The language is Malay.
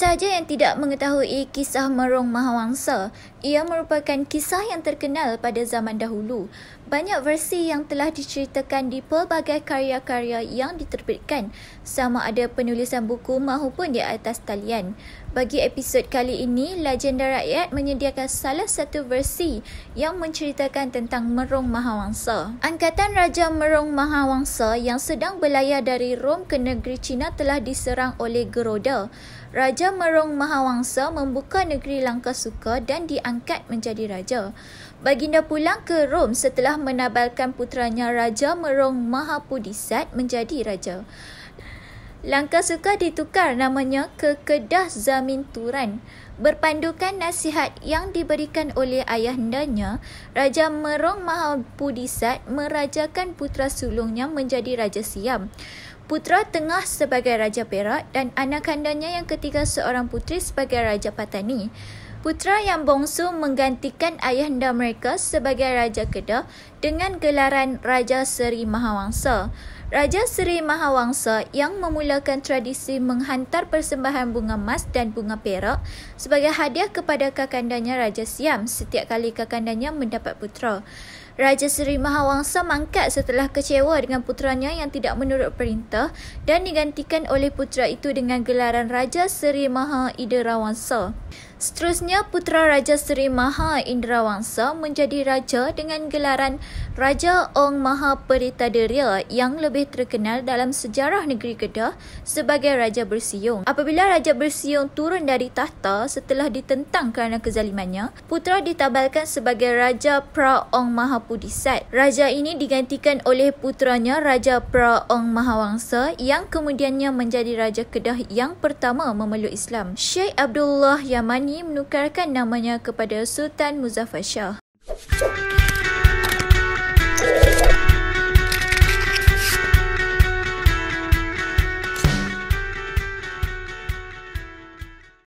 sahaja yang tidak mengetahui kisah Merong Mahawangsa. Ia merupakan kisah yang terkenal pada zaman dahulu. Banyak versi yang telah diceritakan di pelbagai karya-karya yang diterbitkan sama ada penulisan buku maupun di atas talian. Bagi episod kali ini, Legenda Rakyat menyediakan salah satu versi yang menceritakan tentang Merong Mahawangsa. Angkatan Raja Merong Mahawangsa yang sedang berlayar dari Rom ke negeri China telah diserang oleh Geroda. Raja Temerung Mahawangsa membuka negeri Langkasuka dan diangkat menjadi raja. Baginda pulang ke Rom setelah menabalkan putranya Raja Merong Mahapudisat menjadi raja. Langkasuka ditukar namanya ke Kedah Zamin Turan. Berpandukan nasihat yang diberikan oleh ayahandanya, Raja Merong Mahapudisat merajakan putra sulungnya menjadi Raja Siam putra tengah sebagai Raja Perak dan anak kandanya yang ketiga seorang putri sebagai Raja Patani. Putra yang bongsu menggantikan ayah ayahanda mereka sebagai Raja Kedah dengan gelaran Raja Seri Mahawangsa. Raja Seri Mahawangsa yang memulakan tradisi menghantar persembahan bunga emas dan bunga perak sebagai hadiah kepada kakandanya Raja Siam setiap kali kakandanya mendapat putra. Raja Seri Mahawangsa mangkat setelah kecewa dengan putranya yang tidak menurut perintah dan digantikan oleh putra itu dengan gelaran Raja Seri Maha Iderawangsa. Seterusnya, putera Raja Seri Maha Indrawangsa menjadi raja dengan gelaran Raja Ong Maha Peritadaria yang lebih terkenal dalam sejarah negeri Kedah sebagai Raja Bersiung. Apabila Raja Bersiung turun dari tahta setelah ditentang kerana kezalimannya, putra ditabalkan sebagai Raja Pra Ong Maha Pudisat. Raja ini digantikan oleh putranya Raja Pra Ong Maha Wangsa yang kemudiannya menjadi Raja Kedah yang pertama memeluk Islam. Sheikh Abdullah Yaman ini menukarkan namanya kepada Sultan Muzaffar Shah